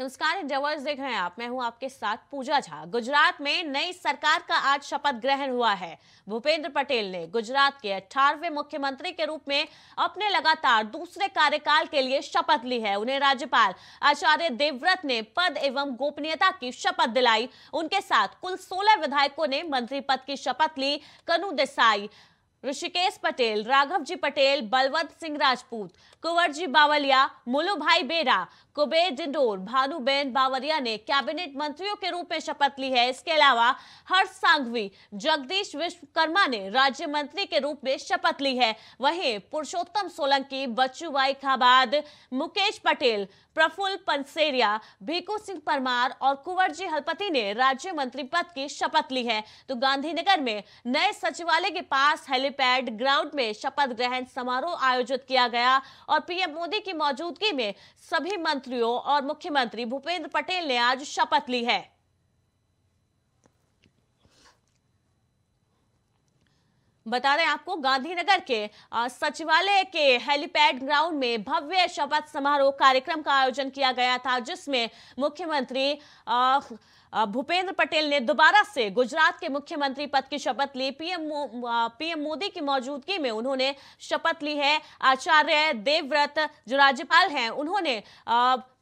नमस्कार जवर्स देख रहे हैं आप मैं हूं आपके साथ पूजा झा गुजरात में नई सरकार का आज शपथ ग्रहण हुआ है भूपेंद्र पटेल ने गुजरात के अठारहवें मुख्यमंत्री के रूप में अपने लगातार दूसरे कार्यकाल के लिए शपथ ली है उन्हें राज्यपाल आचार्य देवव्रत ने पद एवं गोपनीयता की शपथ दिलाई उनके साथ कुल सोलह विधायकों ने मंत्री पद की शपथ ली कनु देसाई ऋषिकेश पटेल राघव जी पटेल बलवंत सिंह राजपूत कुंवर जी बावलिया मुलू भाई बेरा कुबेर डिंडोर भानुबेन बावरिया ने कैबिनेट मंत्रियों के रूप में शपथ ली है इसके अलावा हर्ष सांघवी जगदीश विश्वकर्मा ने राज्य मंत्री के रूप में शपथ ली है वहीं पुरुषोत्तम सोलंकी बच्चू बच्चूभाई खाबाद मुकेश पटेल प्रफुल्ल पंसेरिया भीकू सिंह परमार और कुंवर जी हलपति ने राज्य मंत्री पद की शपथ ली है तो गांधीनगर में नए सचिवालय के पास हेलीपैड ग्राउंड में शपथ ग्रहण समारोह आयोजित किया गया और पीएम मोदी की मौजूदगी में सभी मंत्री मंत्रियों और मुख्यमंत्री भूपेंद्र पटेल ने आज शपथ ली है बता दें आपको गांधीनगर के सचिवालय के हेलीपैड ग्राउंड में भव्य शपथ समारोह कार्यक्रम का आयोजन किया गया था जिसमें मुख्यमंत्री भूपेंद्र पटेल ने दोबारा से गुजरात के मुख्यमंत्री पद की शपथ ली पीएम पीएम मोदी की मौजूदगी में उन्होंने शपथ ली है आचार्य देवव्रत जो राज्यपाल हैं उन्होंने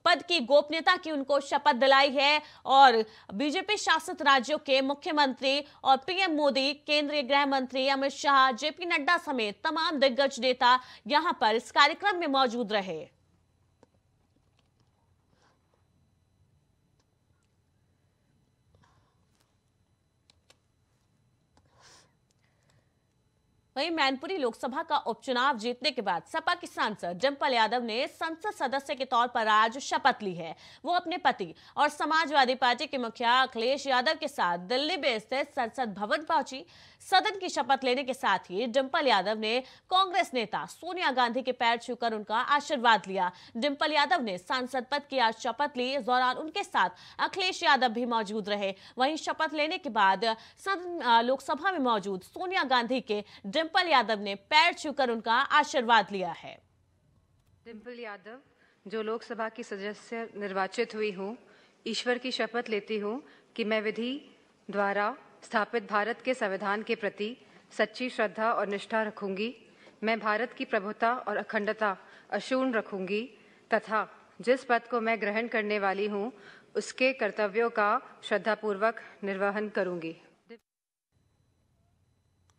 पद की गोपनीयता की उनको शपथ दिलाई है और बीजेपी शासित राज्यों के मुख्यमंत्री और पीएम मोदी केंद्रीय गृह मंत्री अमित शाह जेपी नड्डा समेत तमाम दिग्गज नेता यहां पर इस कार्यक्रम में मौजूद रहे वहीं मैनपुरी लोकसभा का उपचुनाव जीतने के बाद सपा की सांसद डिम्पल यादव ने संसद सदस्य के तौर पर आज शपथ ली है वो अपने पति और समाजवादी पार्टी के मुखिया अखिलेश यादव के साथ दिल्ली में स्थित संसद भवन पहुंची सदन की शपथ लेने के साथ ही डिम्पल यादव ने कांग्रेस नेता सोनिया गांधी के पैर छूकर उनका आशीर्वाद लिया डिम्पल यादव ने सांसद पद की आज शपथ ली इस दौरान उनके साथ अखिलेश यादव भी मौजूद रहे वहीं शपथ लेने के बाद सदन लोकसभा में मौजूद सोनिया गांधी के डिम्पल डिम्पल यादव ने पैर छूकर उनका आशीर्वाद लिया है डिम्पल यादव जो लोकसभा की सदस्य निर्वाचित हुई हूँ ईश्वर की शपथ लेती हूँ कि मैं विधि द्वारा स्थापित भारत के संविधान के प्रति सच्ची श्रद्धा और निष्ठा रखूंगी मैं भारत की प्रभुता और अखंडता अशूर्ण रखूंगी तथा जिस पद को मैं ग्रहण करने वाली हूँ उसके कर्तव्यों का श्रद्धापूर्वक निर्वहन करूंगी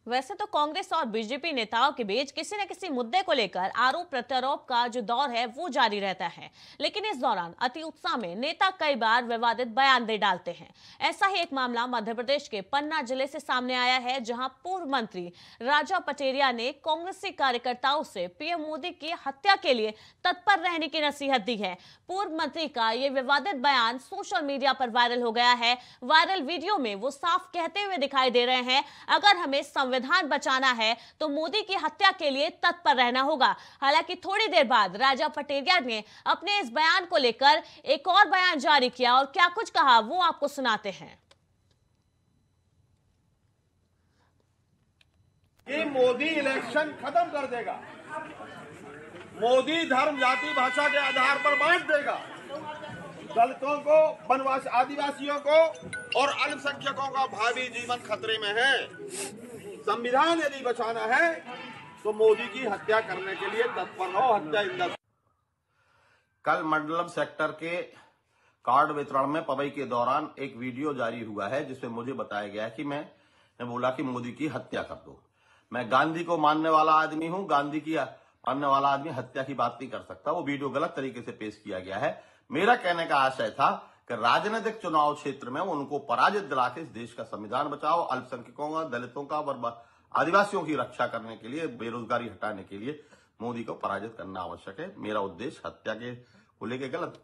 वैसे तो कांग्रेस और बीजेपी नेताओं के बीच किसी न किसी मुद्दे को लेकर आरोप प्रत्यारोप का जो दौर है वो जारी रहता है लेकिन इस दौरान अति उत्साह में नेता कई बार विवादित बयान दे डालते हैं ऐसा ही एक मामला मध्य प्रदेश के पन्ना जिले से सामने आया है जहां पूर्व मंत्री राजा पटेरिया ने कांग्रेसी कार्यकर्ताओं से पीएम मोदी की हत्या के लिए तत्पर रहने की नसीहत दी है पूर्व मंत्री का ये विवादित बयान सोशल मीडिया पर वायरल हो गया है वायरल वीडियो में वो साफ कहते हुए दिखाई दे रहे हैं अगर हमें संविधान बचाना है तो मोदी की हत्या के लिए तत्पर रहना होगा हालांकि थोड़ी देर बाद राजा पटेरिया ने अपने इस बयान को लेकर एक और बयान जारी किया और क्या कुछ कहा वो आपको सुनाते हैं कि मोदी इलेक्शन खत्म कर देगा मोदी धर्म जाति भाषा के आधार पर बांट देगा दलितों को वनवास आदिवासियों को और अल्पसंख्यकों का भावी जीवन खतरे में है संविधान यदि बचाना है तो मोदी की हत्या करने के लिए तत्पर रहो हत्या इंदर कल मंडलम सेक्टर के कार्ड वितरण में पवई के दौरान एक वीडियो जारी हुआ है जिसमें मुझे बताया गया कि मैं ने बोला कि मोदी की हत्या कर दो मैं गांधी को मानने वाला आदमी हूं गांधी की मानने वाला आदमी हत्या की बात नहीं कर सकता वो वीडियो गलत तरीके से पेश किया गया है मेरा कहने का आशय था कि राजनीतिक चुनाव क्षेत्र में उनको पराजित दिला के इस देश का संविधान बचाओ अल्पसंख्यकों का दलितों का और आदिवासियों की रक्षा करने के लिए बेरोजगारी हटाने के लिए मोदी को पराजित करना आवश्यक है मेरा उद्देश्य हत्या के को लेकर गलत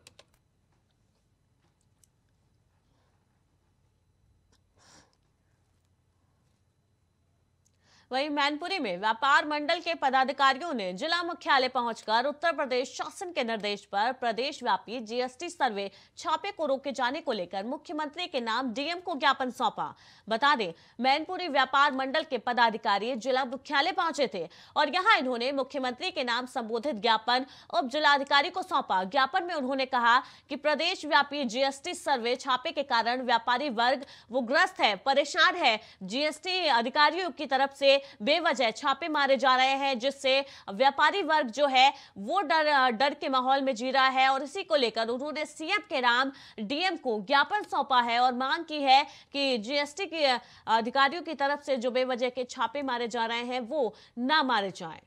वहीं मैनपुरी में व्यापार मंडल के पदाधिकारियों ने जिला मुख्यालय पहुंचकर उत्तर प्रदेश शासन के निर्देश पर प्रदेश व्यापी जीएसटी सर्वे छापे को रोके जाने को लेकर मुख्यमंत्री के नाम डीएम को ज्ञापन सौंपा बता दें मैनपुरी व्यापार मंडल के पदाधिकारी जिला मुख्यालय पहुंचे थे और यहां इन्होंने मुख्यमंत्री के नाम संबोधित ज्ञापन उप जिलाधिकारी को सौंपा ज्ञापन में उन्होंने कहा कि प्रदेश व्यापी जीएसटी सर्वे छापे के कारण व्यापारी वर्ग वो ग्रस्त है परेशान है जीएसटी अधिकारियों की तरफ से बेवजह छापे मारे जा रहे हैं जिससे व्यापारी वर्ग जो है वो डर डर के माहौल में जी रहा है और इसी को लेकर उन्होंने सीएम के नाम डीएम को ज्ञापन सौंपा है और मांग की है कि जीएसटी के अधिकारियों की तरफ से जो बेवजह के छापे मारे जा रहे हैं वो ना मारे जाएं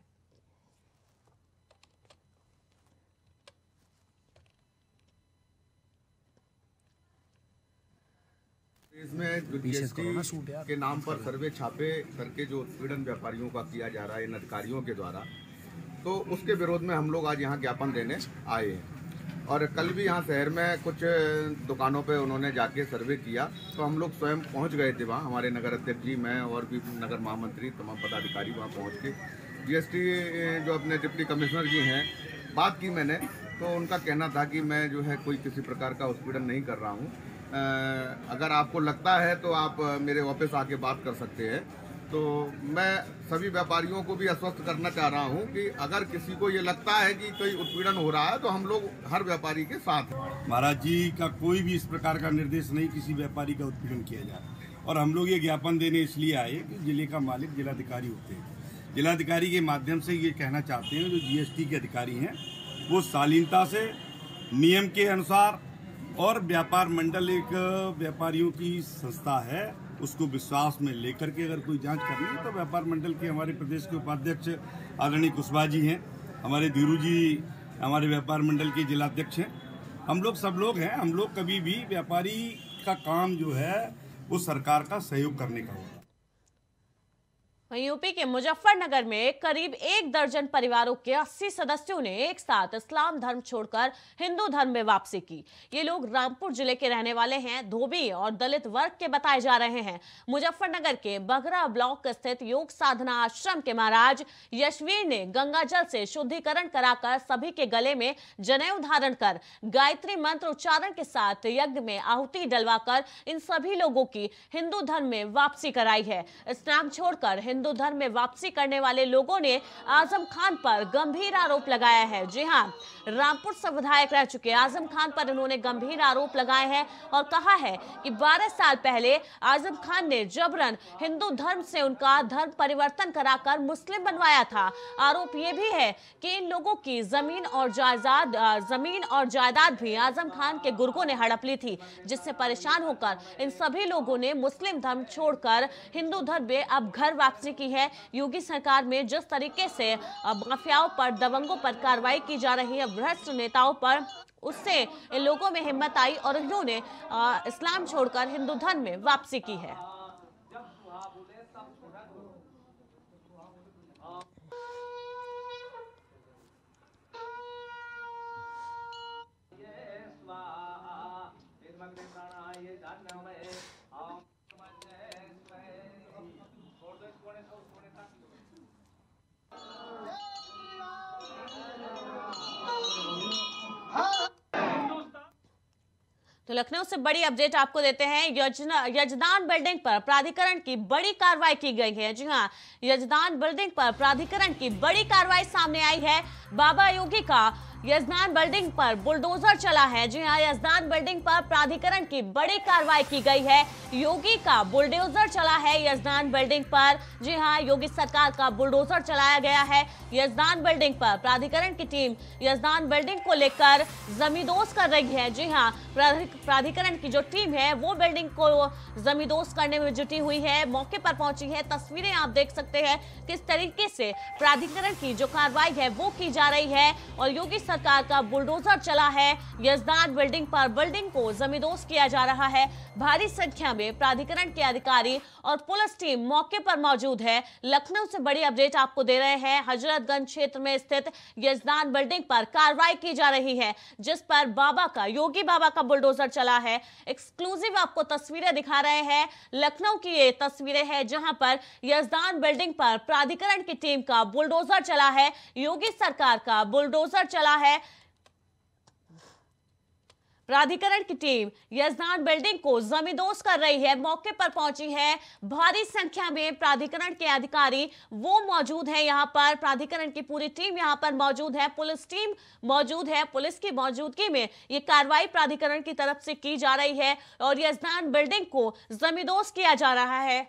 इसमें जीएसटी के नाम पर सर्वे छापे करके जो उत्पीड़न व्यापारियों का किया जा रहा है इन अधिकारियों के द्वारा तो उसके विरोध में हम लोग आज यहाँ ज्ञापन देने आए हैं और कल भी यहाँ शहर में कुछ दुकानों पे उन्होंने जाके सर्वे किया तो हम लोग स्वयं पहुँच गए थे वहाँ हमारे नगर अध्यक्ष जी मैं और भी नगर महामंत्री तमाम पदाधिकारी वहाँ पहुँच के जीएसटी जो अपने डिप्टी कमिश्नर जी हैं बात की मैंने तो उनका कहना था कि मैं जो है कोई किसी प्रकार का उत्पीड़न नहीं कर रहा हूँ अगर आपको लगता है तो आप मेरे ऑफिस आके बात कर सकते हैं तो मैं सभी व्यापारियों को भी आश्वस्त करना चाह रहा हूं कि अगर किसी को ये लगता है कि कोई उत्पीड़न हो रहा है तो हम लोग हर व्यापारी के साथ महाराज जी का कोई भी इस प्रकार का निर्देश नहीं किसी व्यापारी का उत्पीड़न किया जाए और हम लोग ये ज्ञापन देने इसलिए आए कि जिले का मालिक जिलाधिकारी होते हैं जिलाधिकारी के माध्यम से ये कहना चाहते हैं जो जी के अधिकारी हैं वो शालीनता से नियम के अनुसार और व्यापार मंडल एक व्यापारियों की संस्था है उसको विश्वास में लेकर के अगर कोई जांच करनी है तो व्यापार मंडल के हमारे प्रदेश के उपाध्यक्ष आदरणीय कुशवाहा जी हैं हमारे धीरू जी हमारे व्यापार मंडल के जिलाध्यक्ष हैं हम लोग सब लोग हैं हम लोग कभी भी व्यापारी का काम जो है वो सरकार का सहयोग करने का होगा वहीं यूपी के मुजफ्फरनगर में करीब एक दर्जन परिवारों के 80 सदस्यों ने एक साथ इस्लाम धर्म छोड़कर हिंदू धर्म में वापसी की ये लोग रामपुर जिले के रहने वाले हैं धोबी और दलित वर्ग के बताए जा रहे हैं मुजफ्फरनगर के बगरा ब्लॉक स्थित योग साधना आश्रम के महाराज यशवीर ने गंगा जल से शुद्धिकरण कराकर सभी के गले में जनेऊ धारण कर गायत्री मंत्र उच्चारण के साथ यज्ञ में आहुति डलवाकर इन सभी लोगों की हिंदू धर्म में वापसी कराई है इस्लाम छोड़कर हिंदू धर्म में वापसी करने वाले लोगों ने आजम खान पर गंभीर आरोप लगाया है जी हां रामपुर से विधायक रह चुके आजम खान पर इन्होंने गंभीर आरोप लगाए हैं और कहा है कि 12 साल पहले आजम खान ने जबरन हिंदू धर्म से उनका धर्म परिवर्तन कराकर मुस्लिम बनवाया था आरोप ये भी है कि इन लोगों की जमीन और जायदाद जमीन और जायदाद भी आजम खान के गुर्गों ने हड़प ली थी जिससे परेशान होकर इन सभी लोगों ने मुस्लिम धर्म छोड़कर हिंदू धर्म में अब घर वापसी राज्य की है योगी सरकार में जिस तरीके से माफियाओं पर दबंगों पर कार्रवाई की जा रही है भ्रष्ट नेताओं पर उससे इन लोगों में हिम्मत आई और इन्होंने इस्लाम छोड़कर हिंदू धर्म में वापसी की है लखनऊ से बड़ी अपडेट आपको देते हैं यजदान बिल्डिंग पर प्राधिकरण की बड़ी कार्रवाई की गई है जी हाँ यजदान बिल्डिंग पर प्राधिकरण की बड़ी कार्रवाई सामने आई है बाबा योगी का यजदान बिल्डिंग पर बुलडोजर चला है जी हाँ यजदान बिल्डिंग पर प्राधिकरण की बड़ी कार्रवाई की गई है योगी का बुलडोजर चला है यजदान बिल्डिंग पर जी हाँ योगी सरकार का बुलडोजर चलाया गया है यजदान बिल्डिंग पर प्राधिकरण की टीम यजदान बिल्डिंग को लेकर जमींदोज कर रही है जी हाँ प्राधिकरण की जो टीम है वो बिल्डिंग को जमींदोज करने में जुटी हुई है मौके पर पहुंची है तस्वीरें आप देख सकते हैं किस तरीके से प्राधिकरण की जो कार्रवाई है वो की जा रही है और योगी सरकार का बुलडोजर चला है यजदान बिल्डिंग पर बिल्डिंग को जमींदोज किया जा रहा है भारी संख्या में प्राधिकरण के अधिकारी और पुलिस टीम मौके पर मौजूद है लखनऊ से बड़ी अपडेट आपको दे रहे हैं हजरतगंज क्षेत्र में स्थित यजदान बिल्डिंग पर कार्रवाई की जा रही है जिस पर बाबा का योगी बाबा का बुलडोजर चला है एक्सक्लूसिव आपको तस्वीरें दिखा रहे हैं लखनऊ की ये तस्वीरें हैं जहां पर यजदान बिल्डिंग पर प्राधिकरण की टीम का बुलडोजर चला है योगी सरकार का बुलडोजर चला है प्राधिकरण की टीम यजनान बिल्डिंग को जमींदोज कर रही है मौके पर पहुंची है भारी संख्या में प्राधिकरण के अधिकारी वो मौजूद हैं यहां पर प्राधिकरण की पूरी टीम यहां पर मौजूद है पुलिस टीम मौजूद है पुलिस की मौजूदगी में ये कार्रवाई प्राधिकरण की तरफ से की जा रही है और यजनान बिल्डिंग को जमींदोज किया जा रहा है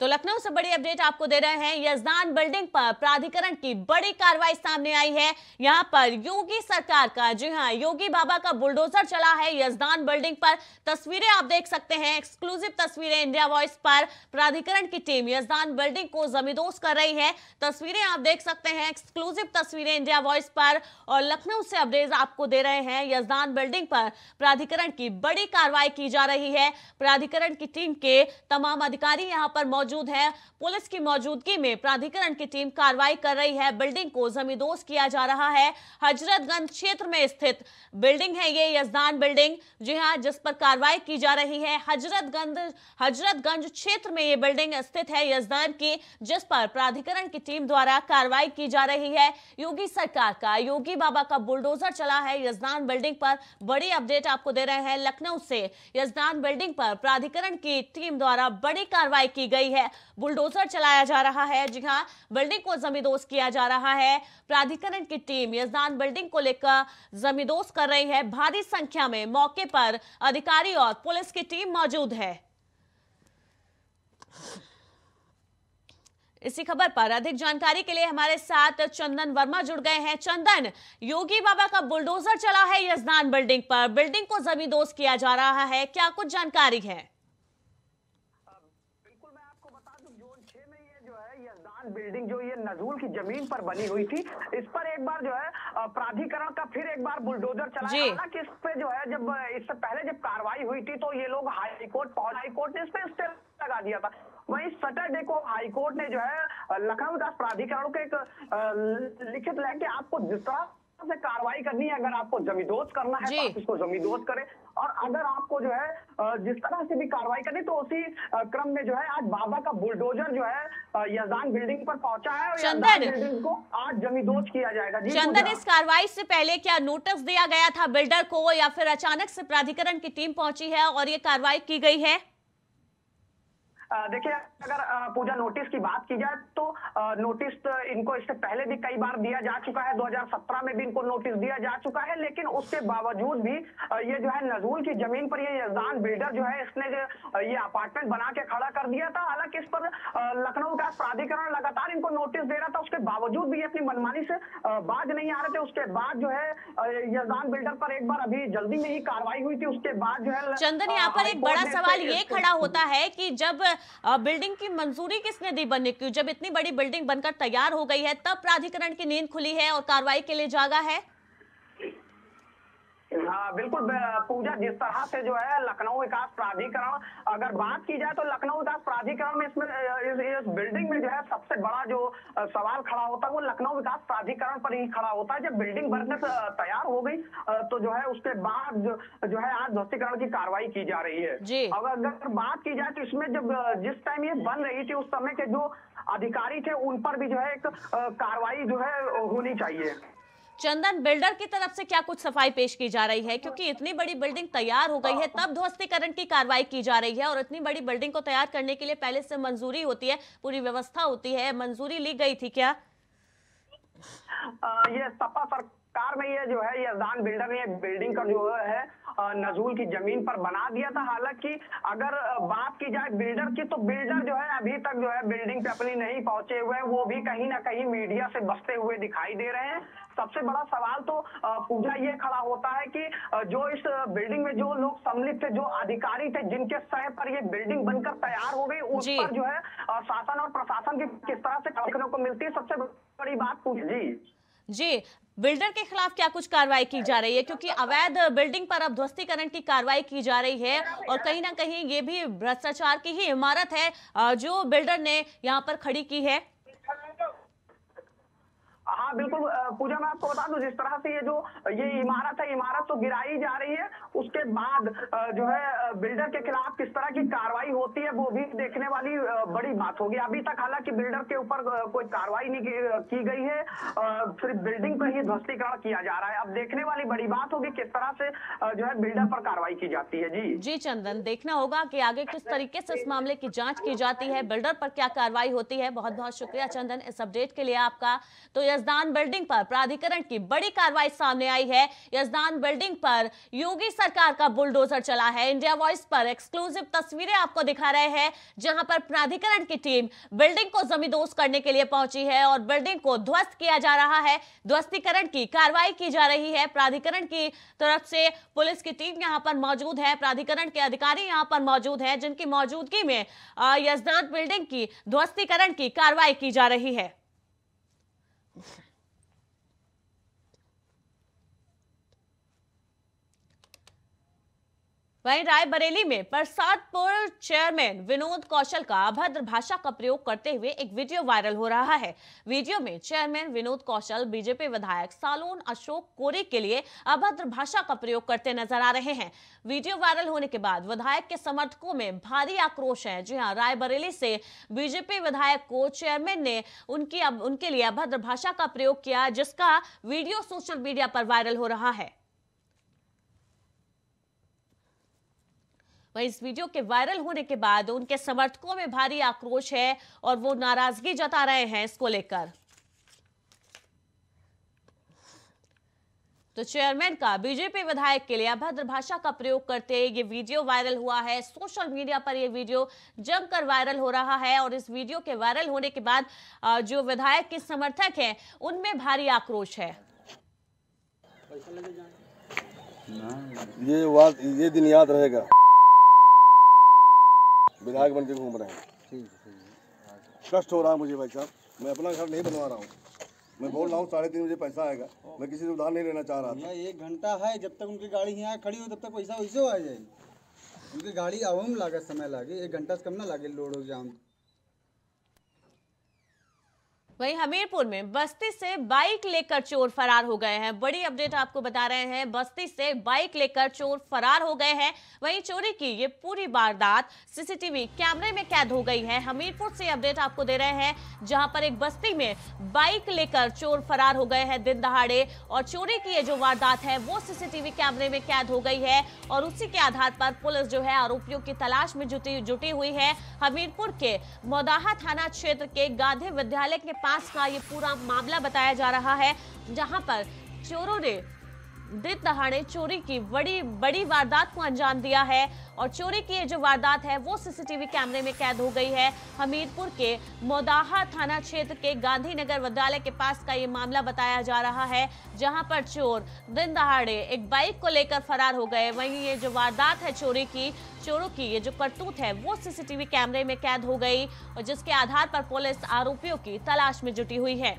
तो लखनऊ से बड़ी अपडेट आपको दे रहे हैं यजदान बिल्डिंग पर प्राधिकरण की बड़ी कार्रवाई सामने आई है यहाँ पर योगी सरकार का जी हाँ योगी बाबा का बुलडोजर चला है यजदान बिल्डिंग पर तस्वीरें आप देख सकते हैं एक्सक्लूसिव तस्वीरें इंडिया वॉइस पर प्राधिकरण की टीम यजदान बिल्डिंग को जमींदोज कर रही है तस्वीरें आप देख सकते हैं एक्सक्लूसिव तस्वीरें इंडिया वॉइस पर और लखनऊ से अपडेट आपको दे रहे हैं यजदान बिल्डिंग पर प्राधिकरण की बड़ी कार्रवाई की जा रही है प्राधिकरण की टीम के तमाम अधिकारी यहाँ पर मौजूद मौजूद है पुलिस की मौजूदगी में प्राधिकरण की टीम कार्रवाई कर रही है बिल्डिंग को जमींदोज किया जा रहा है हजरतगंज क्षेत्र में स्थित बिल्डिंग है ये यजदान बिल्डिंग जी हाँ जिस पर कार्रवाई की जा रही है हजरतगंज हजरतगंज क्षेत्र में ये बिल्डिंग स्थित है यजदान की जिस पर प्राधिकरण की टीम द्वारा कार्रवाई की जा रही है योगी सरकार का योगी बाबा का बुलडोजर चला है यजदान बिल्डिंग पर बड़ी अपडेट आपको दे रहे हैं लखनऊ से यजदान बिल्डिंग पर प्राधिकरण की टीम द्वारा बड़ी कार्रवाई की गई है है बुलडोजर चलाया जा रहा है जी हाँ बिल्डिंग को जमींदोज किया जा रहा है प्राधिकरण की टीम यजदान बिल्डिंग को लेकर जमींदोज कर रही है भारी संख्या में मौके पर अधिकारी और पुलिस की टीम मौजूद है इसी खबर पर अधिक जानकारी के लिए हमारे साथ चंदन वर्मा जुड़ गए हैं चंदन योगी बाबा का बुलडोजर चला है यजदान बिल्डिंग पर बिल्डिंग को जमींदोज किया जा रहा है क्या कुछ जानकारी है नजूल की जमीन पर बनी हुई थी इस पर एक बार जो है प्राधिकरण का फिर एक बार बुलडोजर चलाया हालांकि इस पे जो है जब इससे पहले जब कार्रवाई हुई थी तो ये लोग हाईकोर्ट पहुंच हाईकोर्ट ने इस पे स्टे लगा दिया था वही सैटरडे को हाईकोर्ट ने जो है लखनऊ विकास प्राधिकरण के एक लिखित लेके आपको जिस तरह से कार्रवाई करनी है अगर आपको जमीदोज करना है तो इसको करें और अगर आपको जो है जिस तरह से भी कार्रवाई करनी तो उसी क्रम में जो है आज बाबा का बुलडोजर जो है यजदान बिल्डिंग पर पहुंचा है और चंदन को आज जमीदोज किया जाएगा चंदन इस कार्रवाई से पहले क्या नोटिस दिया गया था बिल्डर को या फिर अचानक से प्राधिकरण की टीम पहुंची है और ये कार्रवाई की गई है देखिए अगर पूजा नोटिस की बात की जाए तो नोटिस तो इनको इससे पहले भी कई बार दिया जा चुका है 2017 में भी इनको नोटिस दिया जा चुका है लेकिन उसके बावजूद भी ये जो है नजूल की जमीन पर ये यजदान बिल्डर जो है इसने जो ये अपार्टमेंट बना के खड़ा कर दिया था हालांकि इस पर लखनऊ का प्राधिकरण लगातार इनको नोटिस दे रहा था उसके बावजूद भी ये अपनी मनमानी से बाज नहीं आ रहे थे उसके बाद जो है यजदान बिल्डर पर एक बार अभी जल्दी में ही कार्रवाई हुई थी उसके बाद जो है चंदन यहाँ पर एक बड़ा सवाल ये खड़ा होता है कि जब बिल्डिंग की मंजूरी किसने दी बनने की जब इतनी बड़ी बिल्डिंग बनकर तैयार हो गई है तब प्राधिकरण की नींद खुली है और कार्रवाई के लिए जागा है हम्म। हाँ बिल्कुल पूजा जिस तरह से जो है लखनऊ विकास प्राधिकरण अगर बात की जाए तो लखनऊ विकास प्राधिकरण में इसमें इस, इस बिल्डिंग में जो है सबसे बड़ा जो सवाल खड़ा होता है वो लखनऊ विकास प्राधिकरण पर ही खड़ा होता है जब बिल्डिंग बनकर तैयार हो गई तो जो है उसके बाद जो, जो है आज ध्वस्तीकरण की कार्रवाई की जा रही है अगर अगर बात की जाए तो इसमें जब जिस टाइम ये बन रही थी उस समय के जो अधिकारी थे उन पर भी जो है एक कार्रवाई जो है होनी चाहिए चंदन बिल्डर की तरफ से क्या कुछ सफाई पेश की जा रही है क्योंकि इतनी बड़ी बिल्डिंग तैयार हो गई है तब ध्वस्तीकरण की कार्रवाई की जा रही है और इतनी बड़ी बिल्डिंग को तैयार करने के लिए पहले से मंजूरी होती है पूरी व्यवस्था होती है मंजूरी ली गई थी क्या आ, ये सपा सर कार में ये जो है यजदान बिल्डर ने बिल्डिंग का जो है नजूल की जमीन पर बना दिया था हालांकि अगर बात की जाए बिल्डर की तो बिल्डर जो है अभी तक जो है बिल्डिंग पे अपनी नहीं पहुंचे हुए वो भी कहीं ना कहीं मीडिया से बसते हुए दिखाई दे रहे हैं सबसे बड़ा सवाल तो पूजा ये खड़ा होता है कि जो इस बिल्डिंग में जो लोग सम्मिलित थे जो अधिकारी थे जिनके सह पर ये बिल्डिंग बनकर तैयार हो गई उस पर जो है शासन और प्रशासन की किस तरह से देखने को मिलती है सबसे बड़ी बात पूछ जी जी बिल्डर के खिलाफ क्या कुछ कार्रवाई की जा रही है क्योंकि अवैध बिल्डिंग पर अब ध्वस्तीकरण की कार्रवाई की जा रही है और कहीं ना कहीं ये भी भ्रष्टाचार की ही इमारत है जो बिल्डर ने यहाँ पर खड़ी की है हाँ बिल्कुल पूजा मैं आपको बता दूं जिस तरह से ये जो ये इमारत है इमारत तो गिराई जा रही है उसके बाद जो है बिल्डर के खिलाफ किस तरह की कार्रवाई होती है वो भी देखने वाली बड़ी बात होगी अभी तक हालांकि बिल्डर के ऊपर कोई कार्रवाई नहीं की गई है सिर्फ बिल्डिंग पर ही ध्वस्तीकरण किया जा रहा है अब देखने वाली बड़ी बात होगी किस तरह से जो है बिल्डर पर कार्रवाई की जाती है जी जी चंदन देखना होगा की आगे किस तरीके से इस मामले की जाँच की जाती है बिल्डर पर क्या कार्रवाई होती है बहुत बहुत शुक्रिया चंदन इस अपडेट के लिए आपका तो यह यजदान बिल्डिंग पर प्राधिकरण की बड़ी कार्रवाई सामने आई है यजदान बिल्डिंग पर योगी सरकार का बुलडोजर चला है इंडिया वॉइस पर एक्सक्लूसिव तस्वीरें आपको दिखा रहे हैं जहां पर प्राधिकरण की टीम बिल्डिंग को जमींदोज करने के लिए पहुंची है और बिल्डिंग को ध्वस्त किया जा रहा है ध्वस्तीकरण की कार्रवाई की जा रही है प्राधिकरण की तरफ से पुलिस की टीम यहाँ पर मौजूद है प्राधिकरण के अधिकारी यहाँ पर मौजूद है जिनकी मौजूदगी में यजदान बिल्डिंग की ध्वस्तीकरण की कार्रवाई की जा रही है Okay. वहीं रायबरेली में प्रसादपुर चेयरमैन विनोद कौशल का अभद्र भाषा का प्रयोग करते हुए एक वीडियो वायरल हो रहा है वीडियो में चेयरमैन विनोद कौशल बीजेपी विधायक सालून अशोक कोरे के लिए अभद्र भाषा का प्रयोग करते नजर आ रहे हैं वीडियो वायरल होने के बाद विधायक के समर्थकों में भारी आक्रोश है जी हाँ रायबरेली से बीजेपी विधायक को चेयरमैन ने उनकी अब, उनके लिए अभद्र भाषा का प्रयोग किया जिसका वीडियो सोशल मीडिया पर वायरल हो रहा है वहीं इस वीडियो के वायरल होने के बाद उनके समर्थकों में भारी आक्रोश है और वो नाराजगी जता रहे हैं इसको लेकर तो चेयरमैन का बीजेपी विधायक के लिए अभद्र भाषा का प्रयोग करते ये वीडियो वायरल हुआ है सोशल मीडिया पर ये वीडियो जमकर वायरल हो रहा है और इस वीडियो के वायरल होने के बाद जो विधायक के समर्थक हैं उनमें भारी आक्रोश है ये बात ये दिन याद रहेगा विधायक बन के घूम रहे हैं कष्ट हो रहा है मुझे भाई साहब मैं अपना घर नहीं बनवा रहा हूँ मैं बोल रहा हूँ साढ़े तीन बजे पैसा आएगा मैं किसी से उधार नहीं लेना चाह रहा था एक घंटा है जब तक उनकी गाड़ी यहाँ खड़ी हो तब तक पैसा वैसे आ जाएगी उनकी गाड़ी आवाम लागे समय लागे एक घंटा से कम ना लागे लोड हो जाम वहीं हमीरपुर में बस्ती से बाइक लेकर चोर फरार हो गए हैं बड़ी अपडेट आपको बता रहे हैं बस्ती से बाइक लेकर चोर फरार हो गए हैं वहीं चोरी की ये पूरी वारदात सीसीटीवी कैमरे में कैद हो गई है हमीरपुर से अपडेट आपको दे रहे हैं जहां पर एक बस्ती में बाइक लेकर चोर फरार हो गए हैं दिन दहाड़े और चोरी की ये जो वारदात है वो सीसीटीवी कैमरे में कैद हो गई है और उसी के आधार पर पुलिस जो है आरोपियों की तलाश में जुटी जुटी हुई है हमीरपुर के मोदाहा थाना क्षेत्र के गांधी विद्यालय के पास पास का ये पूरा मामला बताया जा रहा है जहां पर चोरों ने दिन दहाड़े चोरी की बड़ी बड़ी वारदात को अंजाम दिया है और चोरी की ये जो वारदात है वो सीसीटीवी कैमरे में कैद हो गई है हमीरपुर के मोदाहा थाना क्षेत्र के गांधीनगर विद्यालय के पास का ये मामला बताया जा रहा है जहां पर चोर दिन दहाड़े एक बाइक को लेकर फरार हो गए वहीं ये जो वारदात है चोरी की चोरों की ये जो करतूत है वो सीसीटीवी कैमरे में कैद हो गई और जिसके आधार पर पुलिस आरोपियों की तलाश में जुटी हुई है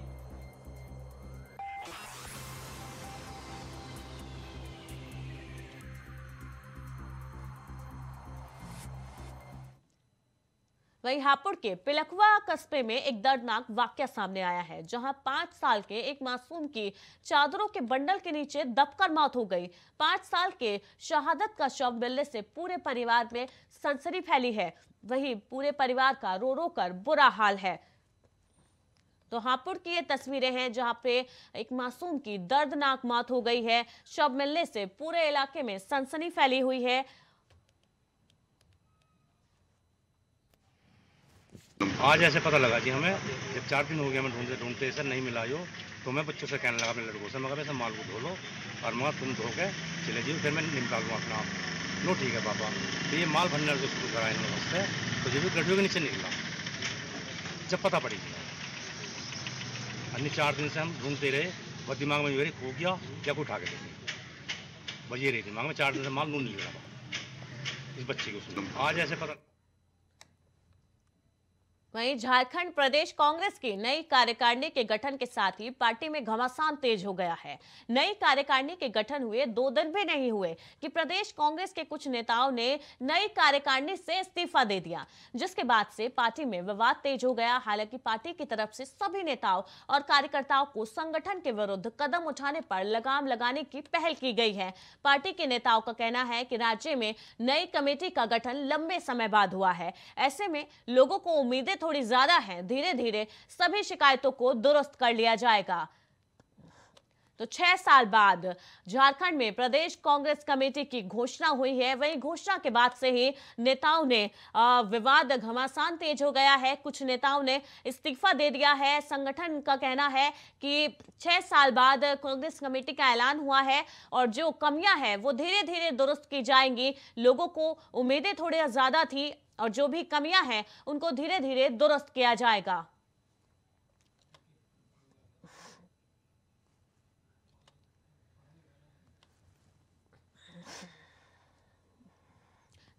वहीं हापुड़ के पिलखवा कस्बे में एक दर्दनाक वाक्य सामने आया है जहां पांच साल के एक मासूम की चादरों के बंडल के नीचे दबकर मौत हो गई पांच साल के शहादत का शव मिलने से पूरे परिवार में सनसनी फैली है वहीं पूरे परिवार का रो रो कर बुरा हाल है तो हापुड़ की ये तस्वीरें हैं जहां पे एक मासूम की दर्दनाक मौत हो गई है शव मिलने से पूरे इलाके में सनसनी फैली हुई है आज ऐसे पता लगा जी हमें जब चार दिन हो गया हमें ढूंढते ढूंढते सर नहीं मिला यो तो मैं बच्चों से कहने लगा अपने लड़कों से मगर ऐसे माल को धो लो और मगर तुम धो के चले जाइए फिर मैं निकाल लूँ अपना आप लो ठीक है पापा तो ये माल भरने को शुरू करा इन्होंने उससे तो ये भी गड्ढियों के नीचे निकला जब पता पड़ी अन्य चार दिन से हम ढूंढते रहे बस दिमाग में मेरे खो गया या उठा के देखिए बस ये रही दिमाग में चार दिन से माल नून नहीं रहा इस बच्चे को आज ऐसे पता वहीं झारखंड प्रदेश कांग्रेस की नई कार्यकारिणी के गठन के साथ ही पार्टी में घमासान तेज हो गया है नई कार्यकारिणी के गठन हुए दो दिन भी नहीं हुए कि प्रदेश कांग्रेस के कुछ नेताओं ने नई कार्यकारिणी से इस्तीफा दे दिया जिसके बाद से पार्टी में विवाद तेज हो गया हालांकि पार्टी की तरफ से सभी नेताओं और कार्यकर्ताओं को संगठन के विरुद्ध कदम उठाने पर लगाम लगाने की पहल की गई है पार्टी के नेताओं का कहना है कि राज्य में नई कमेटी का गठन लंबे समय बाद हुआ है ऐसे में लोगों को उम्मीदें थोड़ी ज्यादा हैं धीरे धीरे सभी शिकायतों को दुरुस्त कर लिया जाएगा तो छह साल बाद झारखंड में प्रदेश कांग्रेस कमेटी की घोषणा हुई है वही घोषणा के बाद से ही नेताओं ने विवाद घमासान तेज हो गया है कुछ नेताओं ने इस्तीफा दे दिया है संगठन का कहना है कि छह साल बाद कांग्रेस कमेटी का ऐलान हुआ है और जो कमियां हैं वो धीरे धीरे दुरुस्त की जाएंगी लोगों को उम्मीदें थोड़ी ज़्यादा थी और जो भी कमियां हैं उनको धीरे धीरे दुरुस्त किया जाएगा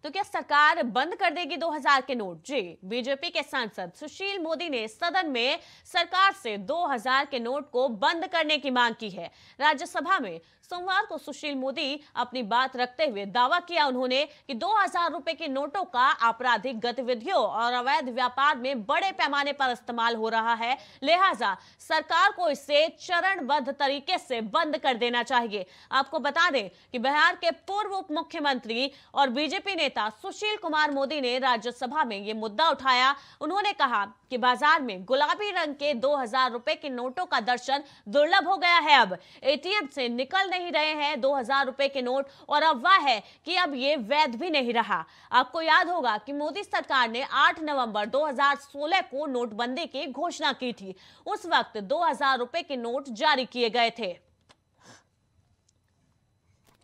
तो क्या सरकार बंद कर देगी 2000 के नोट जी बीजेपी के सांसद सुशील मोदी ने सदन में सरकार से 2000 के नोट को बंद करने की मांग की है राज्यसभा में सोमवार को सुशील मोदी अपनी बात रखते हुए दावा किया उन्होंने कि 2000 रुपए के नोटों का आपराधिक गतिविधियों और अवैध व्यापार में बड़े पैमाने पर इस्तेमाल हो रहा है लिहाजा सरकार को इसे चरणबद्ध तरीके से बंद कर देना चाहिए आपको बता दें कि बिहार के पूर्व उप मुख्यमंत्री और बीजेपी नेता नेता सुशील कुमार मोदी ने राज्यसभा में ये मुद्दा उठाया उन्होंने कहा कि बाजार में गुलाबी रंग के दो हजार रुपए के नोटों का दर्शन दुर्लभ हो गया है अब एटीएम से निकल नहीं रहे हैं दो हजार रुपए के नोट और अफवाह है कि अब ये वैध भी नहीं रहा आपको याद होगा कि मोदी सरकार ने 8 नवंबर 2016 को नोटबंदी की घोषणा की थी उस वक्त दो रुपए के नोट जारी किए गए थे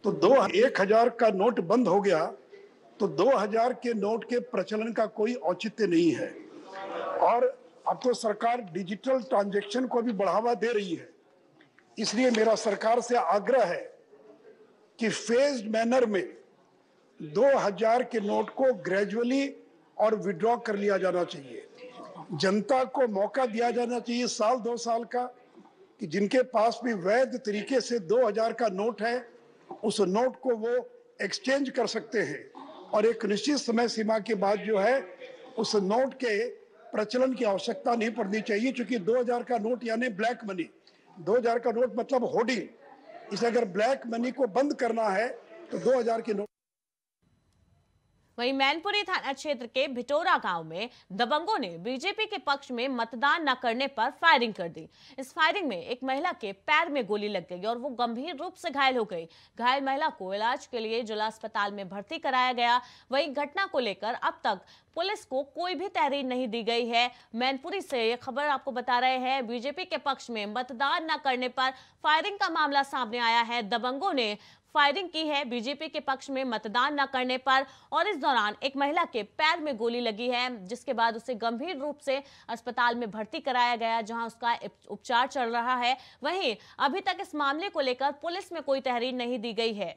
तो दो एक हजार का नोट बंद हो गया तो 2000 के नोट के प्रचलन का कोई औचित्य नहीं है और अब तो सरकार डिजिटल ट्रांजैक्शन को भी बढ़ावा दे रही है इसलिए मेरा सरकार से आग्रह है कि फेज्ड मैनर में 2000 के नोट को ग्रेजुअली और विड्रॉ कर लिया जाना चाहिए जनता को मौका दिया जाना चाहिए साल दो साल का कि जिनके पास भी वैध तरीके से 2000 का नोट है उस नोट को वो एक्सचेंज कर सकते हैं और एक निश्चित समय सीमा के बाद जो है उस नोट के प्रचलन की आवश्यकता नहीं पड़नी चाहिए क्योंकि 2000 का नोट यानी ब्लैक मनी 2000 का नोट मतलब होर्डिंग इसे अगर ब्लैक मनी को बंद करना है तो 2000 की नोट वहीं मैनपुरी थाना क्षेत्र के भिटोरा गांव में दबंगों ने बीजेपी के पक्ष में मतदान न करने पर फायरिंग कर दी इस फायरिंग में एक महिला के पैर में गोली लग गई और वो गंभीर रूप से घायल हो गई घायल महिला को इलाज के लिए जिला अस्पताल में भर्ती कराया गया वही घटना को लेकर अब तक पुलिस को कोई भी तहरीर नहीं दी गई है मैनपुरी से ये खबर आपको बता रहे हैं बीजेपी के पक्ष में मतदान न करने पर फायरिंग का मामला सामने आया है दबंगों ने फायरिंग की है बीजेपी के पक्ष में मतदान न करने पर और इस दौरान एक महिला के पैर में गोली लगी है जिसके बाद उसे गंभीर रूप से अस्पताल में भर्ती कराया गया जहां उसका उपचार चल रहा है वहीं अभी तक इस मामले को लेकर पुलिस में कोई तहरीर नहीं दी गई है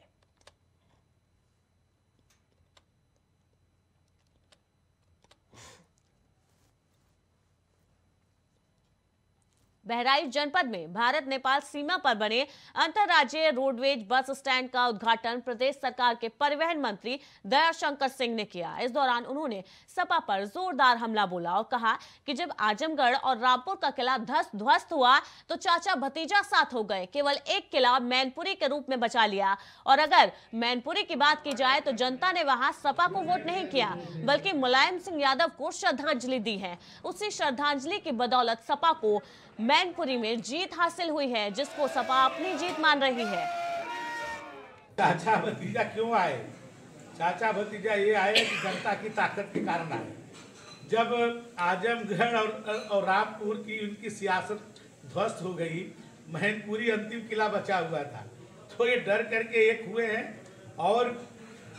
बहराइच जनपद में भारत नेपाल सीमा पर बने अंतर्राज्यीय रोडवेज बस स्टैंड का उद्घाटन प्रदेश सरकार के परिवहन मंत्री दयाशंकर सिंह ने किया इस दौरान उन्होंने सपा पर जोरदार हमला बोला और कहा कि जब आजमगढ़ और रामपुर का किला ध्वस्त ध्वस्त हुआ तो चाचा भतीजा साथ हो गए केवल एक किला मैनपुरी के रूप में बचा लिया और अगर मैनपुरी की बात की जाए तो जनता ने वहां सपा को वोट नहीं किया बल्कि मुलायम सिंह यादव को श्रद्धांजलि दी है उसी श्रद्धांजलि की बदौलत सपा को मैनपुरी में जीत हासिल हुई है जिसको सपा अपनी जीत मान रही है चाचा भतीजा क्यों आए चाचा भतीजा ये आए कि जनता की ताकत के कारण आए जब आजमगढ़ और, और रामपुर की उनकी सियासत ध्वस्त हो गई मैनपुरी अंतिम किला बचा हुआ था तो ये डर करके एक हुए हैं और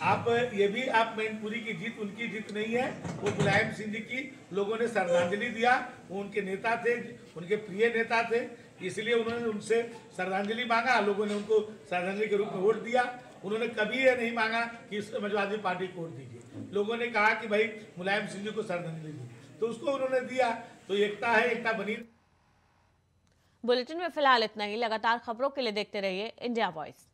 आप ये भी आप मैनपुरी की जीत उनकी जीत नहीं है वो मुलायम सिंह जी की लोगों ने श्रद्धांजलि दिया वो उनके नेता थे उनके प्रिय नेता थे इसलिए उन्होंने उनसे श्रद्धांजलि मांगा लोगों ने उनको श्रद्धांजलि के रूप में वोट दिया उन्होंने कभी यह नहीं मांगा कि समाजवादी पार्टी को वोट दीजिए लोगों ने कहा कि भाई मुलायम सिंह जी को श्रद्धांजलि दी तो उसको उन्होंने दिया तो एकता है एकता बनी बुलेटिन में फिलहाल इतना ही लगातार खबरों के लिए देखते रहिए इंडिया वॉइस